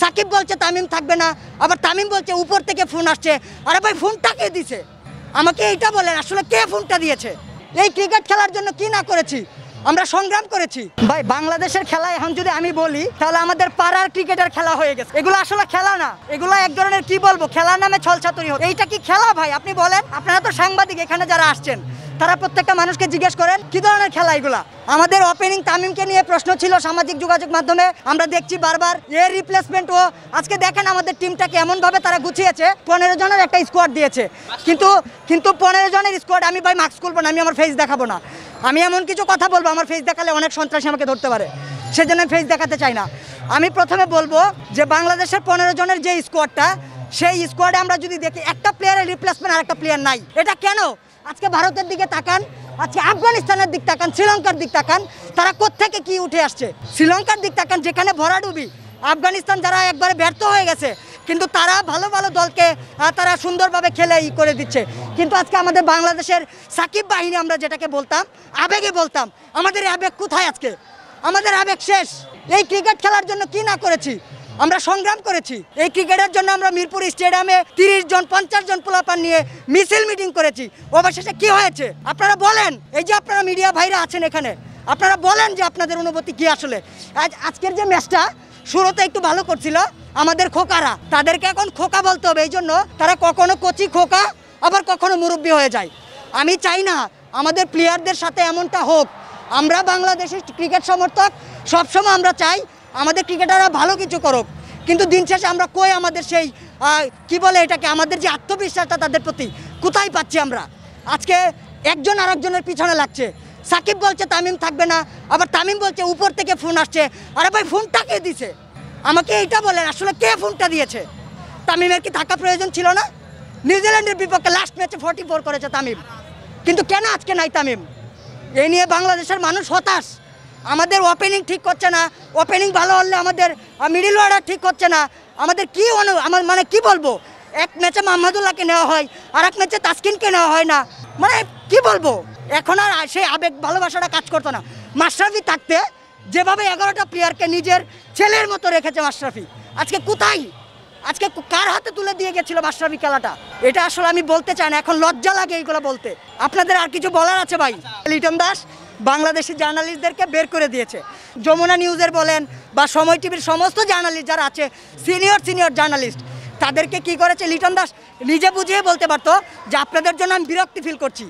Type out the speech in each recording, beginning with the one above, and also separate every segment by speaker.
Speaker 1: সাকিব বলছে তামিম থাকবে না আবার তামিম বলছে উপর থেকে ফোন আসছে আরে ভাই ফোনটা কে দিছে আমাকে এইটা বলেন আসলে কে ফোনটা দিয়েছে এই ক্রিকেট খেলার জন্য কি না করেছি আমরা সংগ্রাম করেছি ভাই বাংলাদেশের খেলা এখন যদি আমি বলি তাহলে আমাদের পাড়ার ক্রিকেটের খেলা হয়ে গেছে এগুলো আসলে খেলা না এগুলো এক ধরনের কি বলবো খেলার নামে ছলছাতুরি হচ্ছে এইটা কি খেলা ভাই আপনি বলেন আপনারা তো সাংবাদিক এখানে যারা আসছেন তারা প্রত্যেকটা মানুষকে জিজ্ঞেস করেন কি ধরনের খেলা এগুলা আমাদের ওপেনিং তামিমকে নিয়ে প্রশ্ন ছিল সামাজিক যোগাযোগ মাধ্যমে আমরা দেখছি বারবার এর রিপ্লেসমেন্ট ও আজকে দেখেন আমাদের টিমটাকে এমনভাবে তারা গুছিয়েছে পনেরো জনের একটা স্কোয়াড দিয়েছে কিন্তু কিন্তু পনেরো জনের স্কোয়াড আমি ভাই মাস্ক খুলবো না আমি আমার ফেস দেখাবো না আমি এমন কিছু কথা বলবো আমার ফেস দেখালে অনেক সন্ত্রাসী আমাকে ধরতে পারে সেজন্য আমি ফেস দেখাতে চাই না আমি প্রথমে বলবো যে বাংলাদেশের পনেরো জনের যে স্কোয়াডটা সেই স্কোয়াডে আমরা যদি দেখি একটা প্লেয়ারের রিপ্লেসমেন্ট আর একটা প্লেয়ার নাই এটা কেন আজকে ভারতের দিকে তাকান আজকে আফগানিস্তানের দিক তাকান শ্রীলঙ্কার দিক তাকান তারা কোত্থেকে কি উঠে আসছে শ্রীলঙ্কার দিক তাকান যেখানে ভরাডুবি আফগানিস্তান যারা একবারে ব্যর্থ হয়ে গেছে কিন্তু তারা ভালো ভালো দলকে তারা সুন্দরভাবে খেলে ই করে দিচ্ছে কিন্তু আজকে আমাদের বাংলাদেশের সাকিব বাহিনী আমরা যেটাকে বলতাম আবেগে বলতাম আমাদের আবেগ কোথায় আজকে আমাদের আবেগ শেষ এই ক্রিকেট খেলার জন্য কি না করেছি আমরা সংগ্রাম করেছি এই ক্রিকেটের জন্য আমরা মিরপুর স্টেডিয়ামে তিরিশ জন পঞ্চাশ জন পোলাপান নিয়ে মিছিল মিটিং করেছি অবশেষে কি হয়েছে আপনারা বলেন এই যে আপনারা মিডিয়া ভাইরা আছেন এখানে আপনারা বলেন যে আপনাদের অনুভূতি কি আসলে আজ আজকের যে ম্যাচটা শুরুতে একটু ভালো করছিল আমাদের খোকারা তাদেরকে এখন খোকা বলতে হবে এই জন্য তারা কখনো কচি খোকা আবার কখনো মুরব্বী হয়ে যায় আমি চাই না আমাদের প্লেয়ারদের সাথে এমনটা হোক আমরা বাংলাদেশের ক্রিকেট সমর্থক সবসময় আমরা চাই আমাদের ক্রিকেটাররা ভালো কিছু করুক কিন্তু দিন শেষে আমরা কই আমাদের সেই কি বলে এটাকে আমাদের যে আত্মবিশ্বাসটা তাদের প্রতি কোথায় পাচ্ছি আমরা আজকে একজন আরেকজনের পিছনে লাগছে সাকিব বলছে তামিম থাকবে না আবার তামিম বলছে উপর থেকে ফোন আসছে আরে ভাই ফোনটা কে দিছে আমাকে এইটা বলেন আসলে কে ফোনটা দিয়েছে তামিমের কি থাকা প্রয়োজন ছিল না নিউজিল্যান্ডের বিপক্ষে লাস্ট ম্যাচে ফর্টি ফোর করেছে তামিম কিন্তু কেন আজকে নাই তামিম এ নিয়ে বাংলাদেশের মানুষ হতাশ আমাদের ওপেনিং ঠিক করছে না ওপেনিং ভালো হলে আমাদের মিডিল অর্ডার ঠিক করছে না আমাদের অনু আমার মানে কি বলবো এক ম্যাচে মাহমুদুল্লাহকে নেওয়া হয় আর এক ম্যাচে তাসকিনকে নেওয়া হয় না মানে কি বলবো এখন আর সেই আবেগ ভালোবাসাটা কাজ করতো না মাশরাফি থাকতে যেভাবে এগারোটা প্লেয়ারকে নিজের ছেলের মতো রেখেছে মাশরাফি আজকে কোথায় আজকে কার হাতে তুলে দিয়ে গেছিল মাশরাফি খেলাটা এটা আসলে আমি বলতে চাই না এখন লজ্জা লাগে এইগুলো বলতে আপনাদের আর কিছু বলার আছে ভাই লিটন দাস বাংলাদেশি জার্নালিস্টদেরকে বের করে দিয়েছে যমুনা নিউজের বলেন বা সময় টিভির সমস্ত জার্নালিস্ট যারা আছে সিনিয়র সিনিয়র জার্নালিস্ট তাদেরকে কি করেছে লিটন দাস নিজে বুঝিয়ে বলতে পারতো যে আপনাদের জন্য আমি বিরক্তি ফিল করছি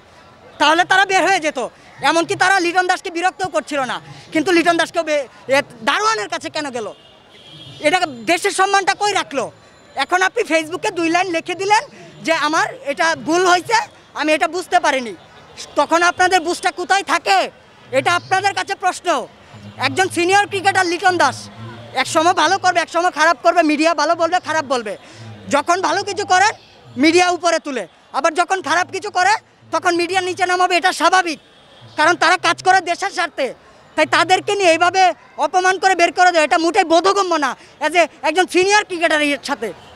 Speaker 1: তাহলে তারা বের হয়ে যেত এমনকি তারা লিটন দাসকে বিরক্তও করছিল না কিন্তু লিটন দাসকেও দারোয়ানের কাছে কেন গেল এটা দেশের সম্মানটা কই রাখলো এখন আপনি ফেসবুকে দুই লাইন লিখে দিলেন যে আমার এটা ভুল হয়েছে আমি এটা বুঝতে পারিনি তখন আপনাদের বুঝটা কোথায় থাকে এটা আপনাদের কাছে প্রশ্ন একজন সিনিয়র ক্রিকেটার লিটন দাস একসময় ভালো করবে একসময় খারাপ করবে মিডিয়া ভালো বলবে খারাপ বলবে যখন ভালো কিছু করেন মিডিয়া উপরে তুলে আবার যখন খারাপ কিছু করে তখন মিডিয়া নিচে নামাবে এটা স্বাভাবিক কারণ তারা কাজ করে দেশের স্বার্থে তাই তাদেরকে নিয়ে এইভাবে অপমান করে বের করে দেয় এটা মোটেই বোধগম্য না এজ এ একজন সিনিয়র ক্রিকেটারের সাথে